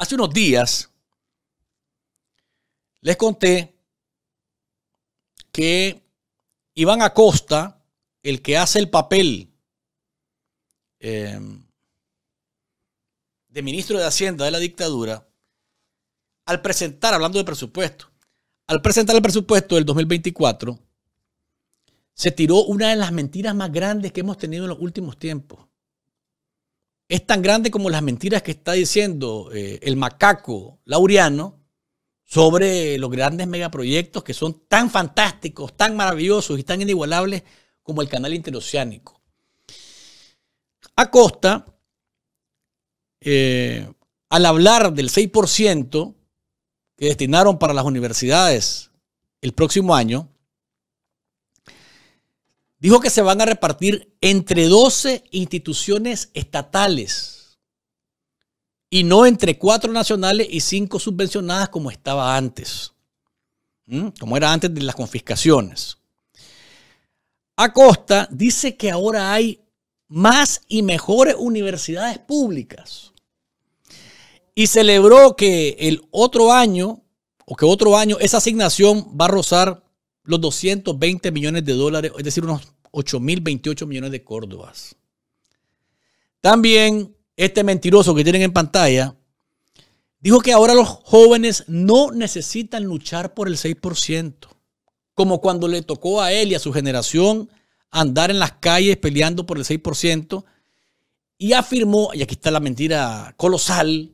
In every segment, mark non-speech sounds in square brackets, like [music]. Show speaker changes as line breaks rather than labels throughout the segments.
Hace unos días les conté que Iván Acosta, el que hace el papel em, de ministro de Hacienda de la dictadura, al presentar, hablando de presupuesto, al presentar el presupuesto del 2024, se tiró una de las mentiras más grandes que hemos tenido en los últimos tiempos es tan grande como las mentiras que está diciendo eh, el macaco lauriano sobre los grandes megaproyectos que son tan fantásticos, tan maravillosos y tan inigualables como el canal interoceánico. A costa, eh, al hablar del 6% que destinaron para las universidades el próximo año, dijo que se van a repartir entre 12 instituciones estatales y no entre cuatro nacionales y cinco subvencionadas como estaba antes, como era antes de las confiscaciones. Acosta dice que ahora hay más y mejores universidades públicas y celebró que el otro año o que otro año esa asignación va a rozar los 220 millones de dólares, es decir, unos 8.028 millones de córdobas. También este mentiroso que tienen en pantalla dijo que ahora los jóvenes no necesitan luchar por el 6%, como cuando le tocó a él y a su generación andar en las calles peleando por el 6%, y afirmó, y aquí está la mentira colosal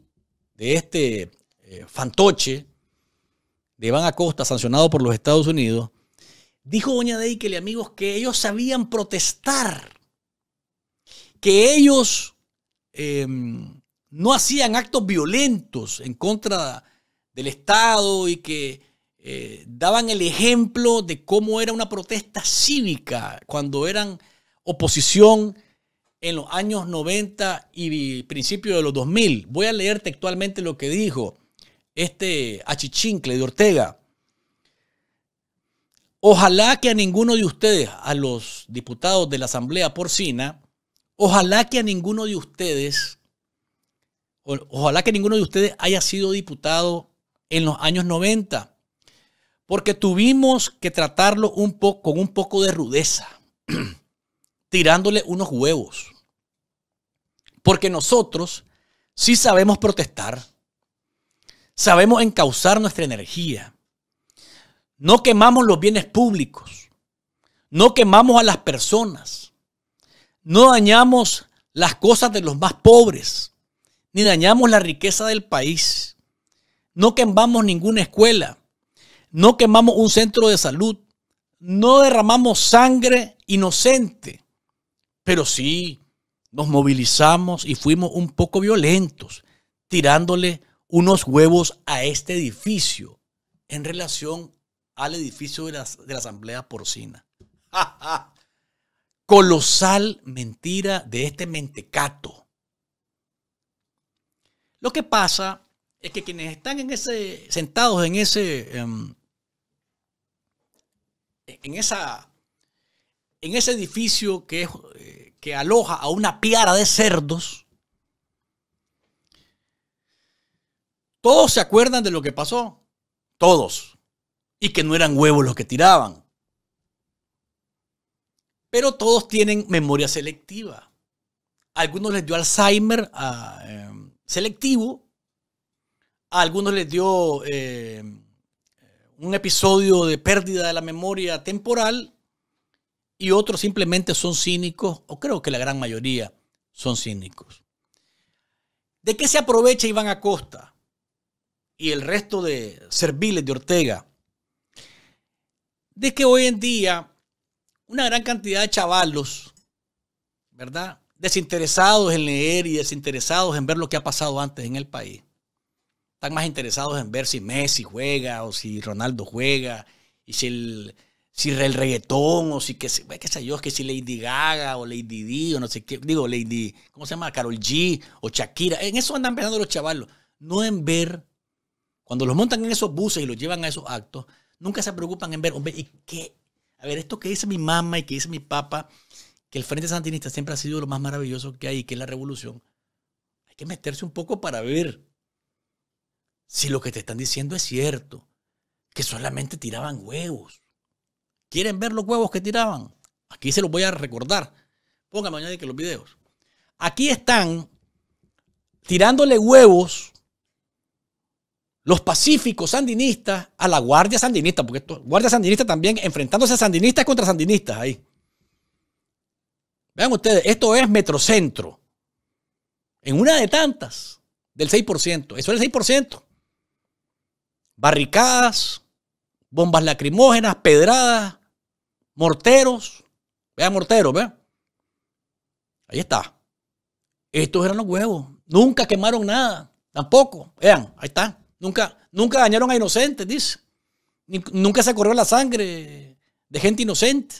de este eh, fantoche de Iván Acosta, sancionado por los Estados Unidos, Dijo doña Deikele, amigos, que ellos sabían protestar, que ellos em, no hacían actos violentos en contra del Estado y que eh, daban el ejemplo de cómo era una protesta cívica cuando eran oposición en los años 90 y principios de los 2000. Voy a leer textualmente lo que dijo este achichincle de Ortega. Ojalá que a ninguno de ustedes, a los diputados de la Asamblea Porcina, ojalá que a ninguno de ustedes, ojalá que ninguno de ustedes haya sido diputado en los años 90, porque tuvimos que tratarlo un poco, con un poco de rudeza, [clears throat] tirándole unos huevos. Porque nosotros sí sabemos protestar, sabemos encauzar nuestra energía no quemamos los bienes públicos. No quemamos a las personas. No dañamos las cosas de los más pobres. Ni dañamos la riqueza del país. No quemamos ninguna escuela. No quemamos un centro de salud. No derramamos sangre inocente. Pero sí, nos movilizamos y fuimos un poco violentos, tirándole unos huevos a este edificio en relación al edificio de la, Asamblea Porcina. [laughs] Colosal mentira de este mentecato. Lo que pasa es que quienes están en ese, sentados en ese, em, en esa, en ese edificio que, eh, que aloja a una piara de cerdos, todos se acuerdan de lo que pasó, todos y que no eran huevos los que tiraban. Pero todos tienen memoria selectiva. algunos les dio Alzheimer em, selectivo, a algunos les dio em, un episodio de pérdida de la memoria temporal y otros simplemente son cínicos, o creo que la gran mayoría son cínicos. ¿De qué se aprovecha Iván Acosta y el resto de serviles de Ortega? de que hoy en día una gran cantidad de chavalos, ¿verdad? Desinteresados en leer y desinteresados en ver lo que ha pasado antes en el país. Están más interesados en ver si Messi juega o si Ronaldo juega y si el, si el reggaetón o si, qué, qué sé yo, que si Lady Gaga o Lady D o no sé qué, digo, Lady, ¿cómo se llama? Carol G o Shakira. En eso andan pensando los chavalos, no en ver, cuando los montan en esos buses y los llevan a esos actos, Nunca se preocupan en ver, hombre, ¿y qué? A ver, esto que dice mi mamá y que dice mi papá, que el Frente Santinista siempre ha sido lo más maravilloso que hay, que es la revolución. Hay que meterse un poco para ver si lo que te están diciendo es cierto, que solamente tiraban huevos. ¿Quieren ver los huevos que tiraban? Aquí se los voy a recordar. Pónganme mañana que los videos. Aquí están tirándole huevos los pacíficos sandinistas a la Guardia Sandinista, porque esto, Guardia Sandinista también enfrentándose a sandinistas contra sandinistas ahí. Vean ustedes, esto es Metrocentro. En una de tantas, del 6%. Eso es el 6%. Barricadas, bombas lacrimógenas, pedradas, morteros. Vean morteros, vean. Ahí está. Estos eran los huevos. Nunca quemaron nada. Tampoco. Vean, ahí están Nunca, nunca dañaron a inocentes, dice. Nunca se corrió la sangre de gente inocente.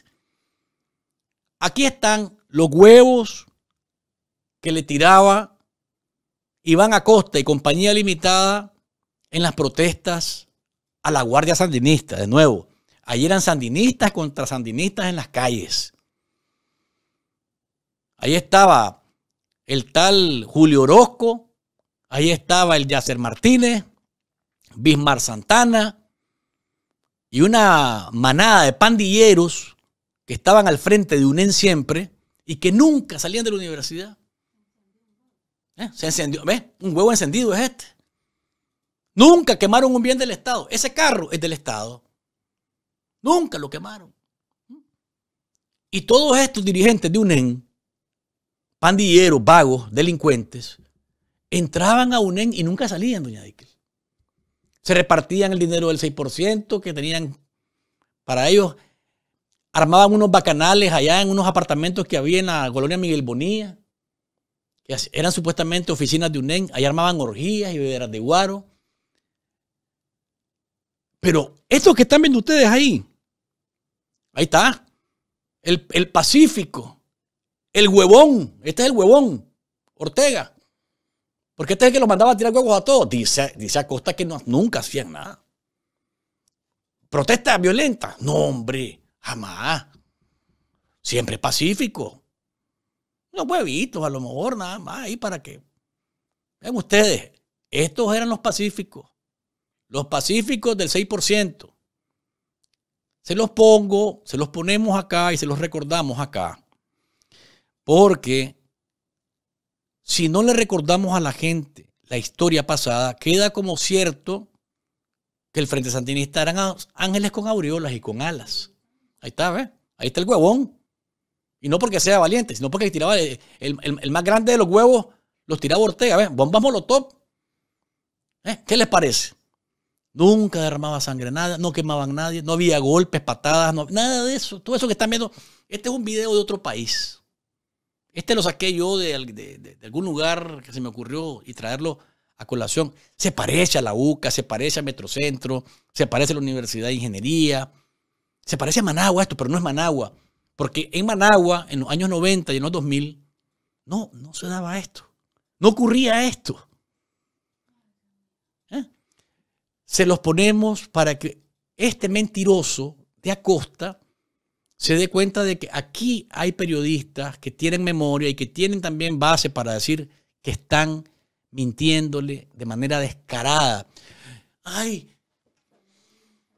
Aquí están los huevos que le tiraba Iván Acosta y compañía limitada en las protestas a la Guardia Sandinista, de nuevo. Allí eran sandinistas contra sandinistas en las calles. Ahí estaba el tal Julio Orozco, ahí estaba el Yacer Martínez, Bismar Santana y una manada de pandilleros que estaban al frente de UNEN siempre y que nunca salían de la universidad. ¿Eh? Se encendió, ¿ves? Un huevo encendido es este. Nunca quemaron un bien del Estado. Ese carro es del Estado. Nunca lo quemaron. Y todos estos dirigentes de UNEN, pandilleros, vagos, delincuentes, entraban a UNEN y nunca salían, doña Díquez. Se repartían el dinero del 6% que tenían para ellos. Armaban unos bacanales allá en unos apartamentos que había en la colonia Miguel Bonilla. Que eran supuestamente oficinas de UNEN. Allá armaban orgías y beberas de guaro. Pero esto que están viendo ustedes ahí, ahí está. El, el Pacífico. El huevón. Este es el huevón. Ortega. Porque este es el que los mandaba a tirar huevos a todos. Dice, dice Acosta que no, nunca hacían nada. ¿Protesta violenta? No, hombre, jamás. Siempre pacífico. Unos huevitos, a lo mejor, nada más, ahí para que. Vean ustedes, estos eran los pacíficos. Los pacíficos del 6%. Se los pongo, se los ponemos acá y se los recordamos acá. Porque si no le recordamos a la gente la historia pasada, queda como cierto que el Frente Sandinista eran ángeles con aureolas y con alas. Ahí está, ¿ves? Ahí está el huevón. Y no porque sea valiente, sino porque tiraba eh, el, más grande de los huevos, los tiraba Ortega, ¿ves? Bombas molotov. ¿Eh? ¿Qué les parece? Nunca derramaba sangre, nada, no quemaban nadie, no había golpes, patadas, nada de eso. Todo eso que están viendo, este es un video de otro país. Este lo saqué yo de, algún lugar que se me ocurrió y traerlo a colación. Se parece a la UCA, se parece a Metrocentro, se parece a la Universidad de Ingeniería, se parece a Managua esto, pero no es Managua. Porque en Managua, en los años 90 y en los 2000, no, no se daba esto. No ocurría esto. ¿Eh? Se los ponemos para que este mentiroso de Acosta se dé cuenta de que aquí hay periodistas que tienen memoria y que tienen también base para decir que están mintiéndole de manera descarada. Ay,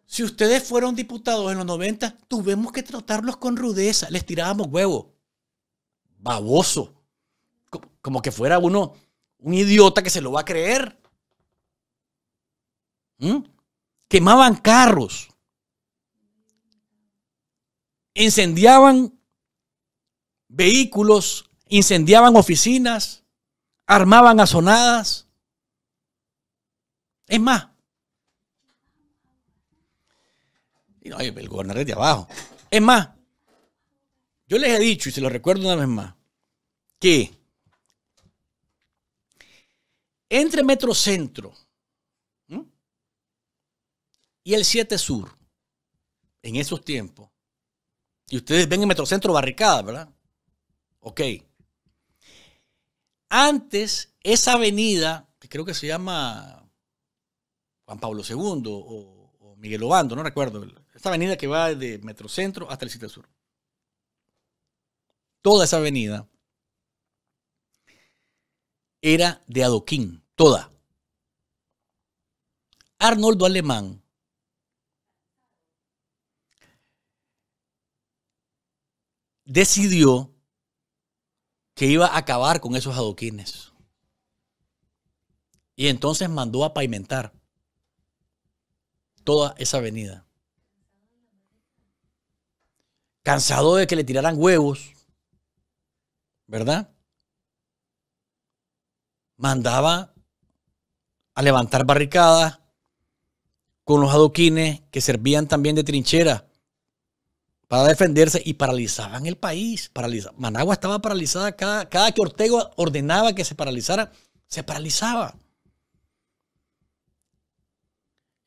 si ustedes fueron diputados en los 90, tuvimos que tratarlos con rudeza, les tirábamos huevo. Baboso. Como que fuera uno un idiota que se lo va a creer. ¿Mm? Quemaban carros incendiaban vehículos, incendiaban oficinas, armaban azonadas. Es más, y no, el gobernador es de abajo. Es más, yo les he dicho, y se lo recuerdo una vez más, que entre Metro Centro y el 7 Sur, en esos tiempos, y ustedes ven en Metrocentro barricada, ¿verdad? Ok. Antes, esa avenida, que creo que se llama Juan Pablo II o, Miguel Obando, no recuerdo. Esta avenida que va de Metrocentro hasta el Sitio Sur. Toda esa avenida era de adoquín, toda. Arnoldo Alemán decidió que iba a acabar con esos adoquines. Y entonces mandó a pavimentar toda esa avenida. Cansado de que le tiraran huevos, ¿verdad? Mandaba a levantar barricadas con los adoquines que servían también de trinchera para defenderse y paralizaban el país. Paraliza. Managua estaba paralizada. Cada, que Ortega ordenaba que se paralizara, se paralizaba.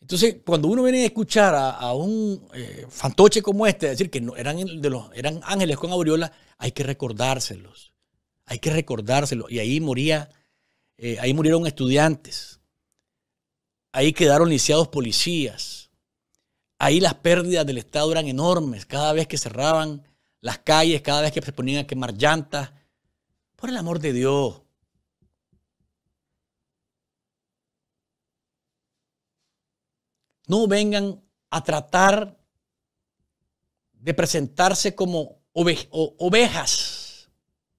Entonces, cuando uno viene a escuchar a, un eh, fantoche como este, decir que no, eran, de los, eran ángeles con aureola, hay que recordárselos. Hay que recordárselos. Y ahí, moría, eh, ahí murieron estudiantes. Ahí quedaron lisiados policías Ahí las pérdidas del Estado eran enormes, cada vez que cerraban las calles, cada vez que se ponían a quemar llantas. Por el amor de Dios. No vengan a tratar de presentarse como ovejas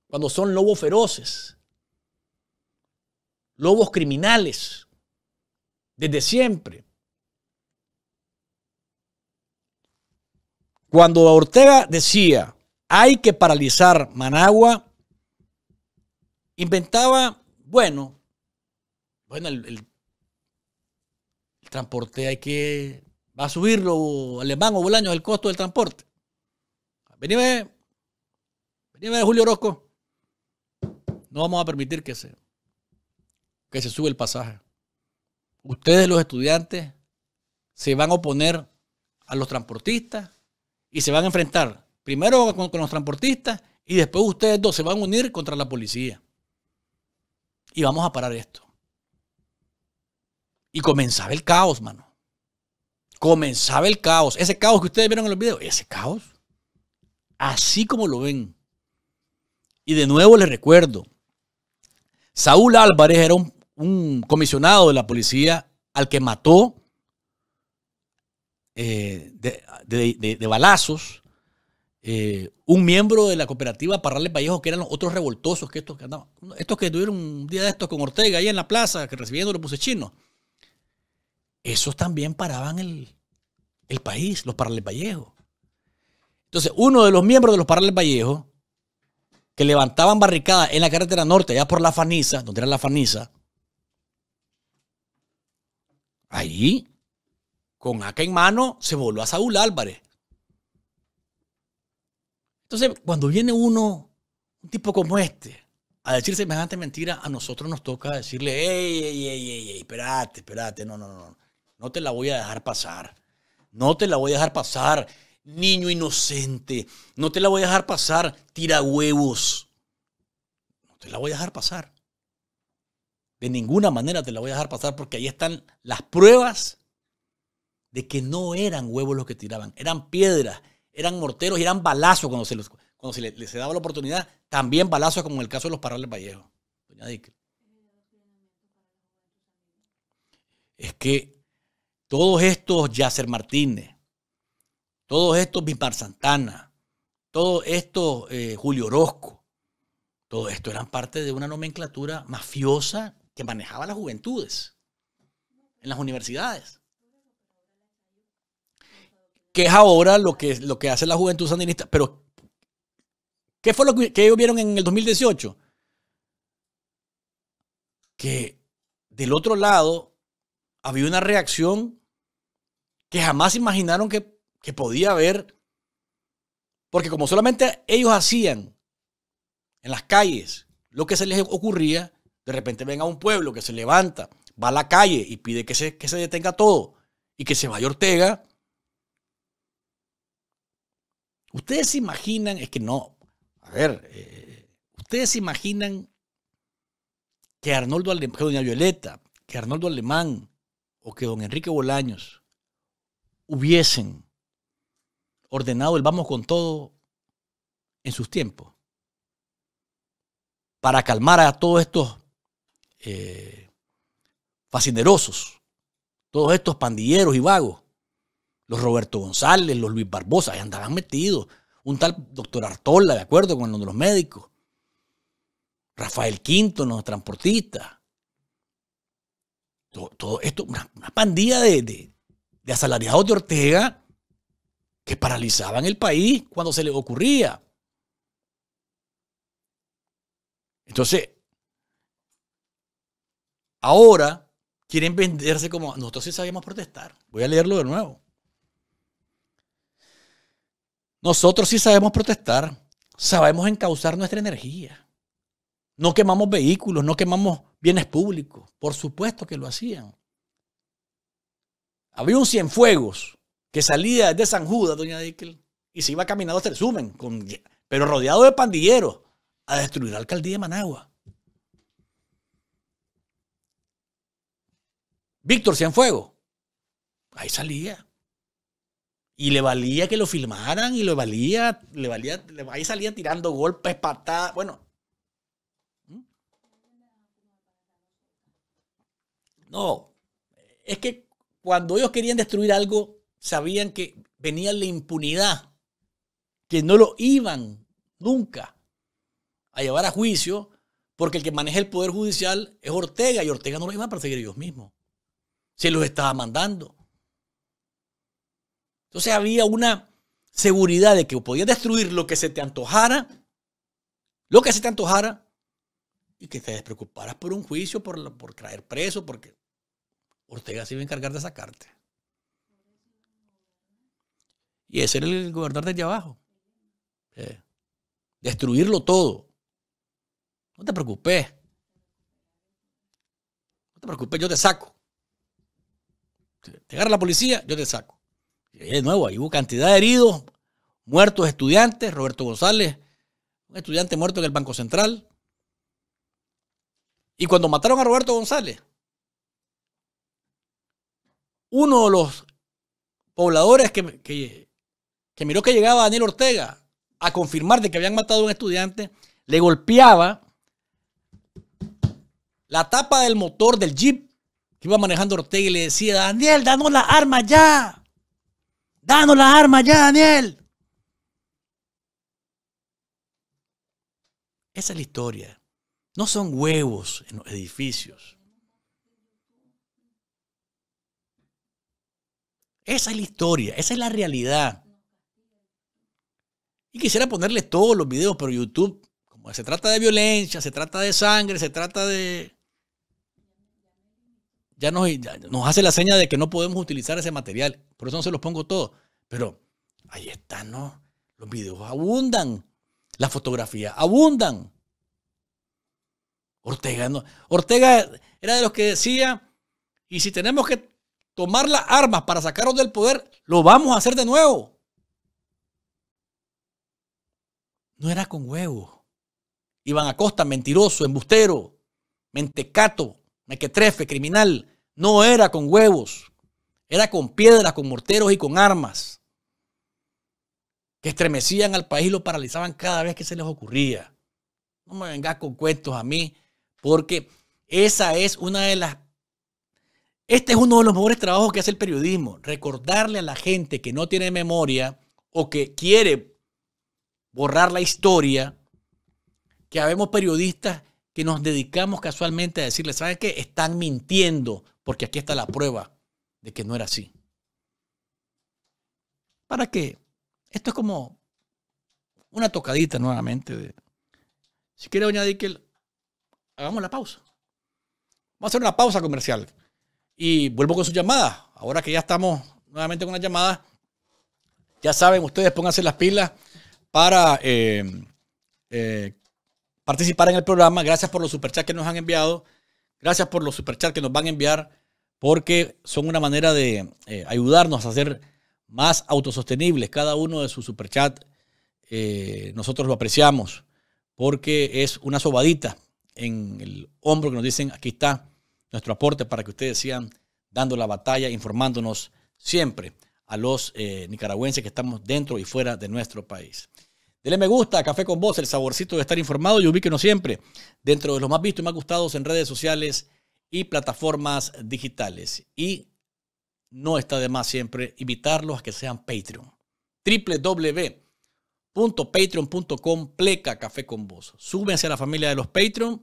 cuando son lobos feroces, lobos criminales, desde siempre. Cuando Ortega decía, hay que paralizar Managua, inventaba, bueno, bueno, el, transporte hay que, va a subirlo Alemán o Bolaños el costo del transporte. Veníme, veníme Julio Orozco. No vamos a permitir que se, que se sube el pasaje. Ustedes los estudiantes se van a oponer a los transportistas, y se van a enfrentar primero con, los transportistas y después ustedes dos se van a unir contra la policía. Y vamos a parar esto. Y comenzaba el caos, mano. Comenzaba el caos. Ese caos que ustedes vieron en los videos, ese caos. Así como lo ven. Y de nuevo les recuerdo, Saúl Álvarez era un comisionado de la policía al que mató eh, de, balazos, eh, un miembro de la cooperativa Parrales Vallejo, que eran los otros revoltosos, que estos que andaban, estos que tuvieron un día de estos con Ortega ahí en la plaza, que recibiendo los chinos esos también paraban el, país, los Parrales Vallejo. Entonces, uno de los miembros de los Parrales Vallejo, que levantaban barricadas en la carretera norte, allá por la Faniza, donde era la Faniza, ahí con acá en mano, se voló a Saúl Álvarez. Entonces, cuando viene uno, un tipo como este, a decir semejante mentira, a nosotros nos toca decirle, ey, ey, ey, ey, espérate, espérate, no, no, no, no te la voy a dejar pasar, no te la voy a dejar pasar, niño inocente, no te la voy a dejar pasar, tira huevos, no te la voy a dejar pasar. De ninguna manera te la voy a dejar pasar porque ahí están las pruebas de que no eran huevos los que tiraban, eran piedras, eran morteros eran balazos cuando se, les, cuando se daba la oportunidad, también balazos como en el caso de los parrales Vallejo. Doña Es que todos estos Yacer Martínez, todos estos Bimar Santana, todos estos eh, Julio Orozco, todo esto eran parte de una nomenclatura mafiosa que manejaba las juventudes en las universidades que es ahora lo que, lo que hace la juventud sandinista. Pero, ¿qué fue lo que, ellos vieron en el 2018? Que del otro lado había una reacción que jamás imaginaron que, podía haber. Porque como solamente ellos hacían en las calles lo que se les ocurría, de repente ven a un pueblo que se levanta, va a la calle y pide que se, que se detenga todo y que se vaya Ortega Ustedes imaginan, es que no, a ver, eh, ustedes se imaginan que Arnoldo Alemán, que doña Violeta, que Arnoldo Alemán o que don Enrique Bolaños hubiesen ordenado el vamos con todo en sus tiempos para calmar a todos estos eh, fascinerosos, todos estos pandilleros y vagos los Roberto González, los Luis Barbosa, ahí andaban metidos. Un tal doctor Artola, de acuerdo con de los médicos. Rafael Quinto, los transportistas. Todo, esto, una, pandilla de, de, de asalariados de Ortega que paralizaban el país cuando se les ocurría. Entonces, ahora quieren venderse como nosotros sí sabíamos protestar. Voy a leerlo de nuevo. Nosotros sí sabemos protestar, sabemos encauzar nuestra energía. No quemamos vehículos, no quemamos bienes públicos. Por supuesto que lo hacían. Había un cienfuegos que salía de San Judas, doña Dickel, y se iba caminando hasta el sumen, pero rodeado de pandilleros, a destruir la alcaldía de Managua. Víctor Cienfuegos, ahí salía. Y le valía que lo filmaran y le valía, le valía, ahí salía tirando golpes, patadas. Bueno. ¿Mm? No, es que cuando ellos querían destruir algo, sabían que venía la impunidad, que no lo iban nunca a llevar a juicio, porque el que maneja el Poder Judicial es Ortega y Ortega no lo iba a perseguir ellos mismos. Se los estaba mandando. Entonces había una seguridad de que podías destruir lo que se te antojara, lo que se te antojara, y que te despreocuparas por un juicio, por, por traer preso, porque Ortega se iba a encargar de sacarte. Y ese era el gobernador allá abajo. Eh, destruirlo todo. No te preocupes. No te preocupes, yo te saco. Te agarra la policía, yo te saco de nuevo, ahí hubo cantidad de heridos, muertos estudiantes, Roberto González, un estudiante muerto en el Banco Central. Y cuando mataron a Roberto González, uno de los pobladores que, que, miró que llegaba Daniel Ortega a confirmar de que habían matado a un estudiante, le golpeaba la tapa del motor del jeep que iba manejando Ortega y le decía, Daniel, danos la arma ya. Danos las armas ya, Daniel. Esa es la historia. No son huevos en los edificios. Esa es la historia, esa es la realidad. Y quisiera ponerle todos los videos, pero YouTube, como se trata de violencia, se trata de sangre, se trata de ya nos, hace la seña de que no podemos utilizar ese material. Por eso no se los pongo todos. Pero ahí están, ¿no? Los videos abundan. la fotografía abundan. Ortega, no. Ortega era de los que decía, y si tenemos que tomar las armas para sacarnos del poder, lo vamos a hacer de nuevo. No era con huevos. Iván Acosta, mentiroso, embustero, mentecato, mequetrefe, criminal, no era con huevos, era con piedras, con morteros y con armas, que estremecían al país y lo paralizaban cada vez que se les ocurría. No me vengas con cuentos a mí, porque esa es una de las... Este es uno de los mejores trabajos que hace el periodismo, recordarle a la gente que no tiene memoria o que quiere borrar la historia, que habemos periodistas que nos dedicamos casualmente a decirles, ¿saben qué? Están mintiendo, porque aquí está la prueba de que no era así. ¿Para que Esto es como una tocadita nuevamente. si quiere añadir que hagamos la pausa. Vamos a hacer una pausa comercial. Y vuelvo con su llamada. Ahora que ya estamos nuevamente con la llamada ya saben, ustedes pónganse las pilas para eh, eh, participar en el programa. Gracias por los superchats que nos han enviado. Gracias por los superchats que nos van a enviar porque son una manera de eh, ayudarnos a ser más autosostenibles. Cada uno de sus superchats eh, nosotros lo apreciamos porque es una sobadita en el hombro que nos dicen aquí está nuestro aporte para que ustedes sigan dando la batalla, informándonos siempre a los eh, nicaragüenses que estamos dentro y fuera de nuestro país. Dele me gusta, Café con Vos, el saborcito de estar informado y ubíquenos siempre dentro de los más vistos y más gustados en redes sociales y plataformas digitales. Y no está de más siempre invitarlos a que sean Patreon. www.patreon.com pleca Café con Vos. Súbense a la familia de los Patreon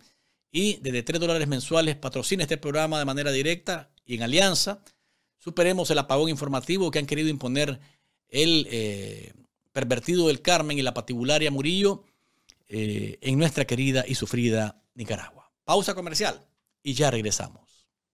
y desde 3 dólares mensuales patrocina este programa de manera directa y en alianza. Superemos el apagón informativo que han querido imponer el... Eh, Pervertido del Carmen y la patibularia Murillo eh, en nuestra querida y sufrida Nicaragua. Pausa comercial y ya regresamos.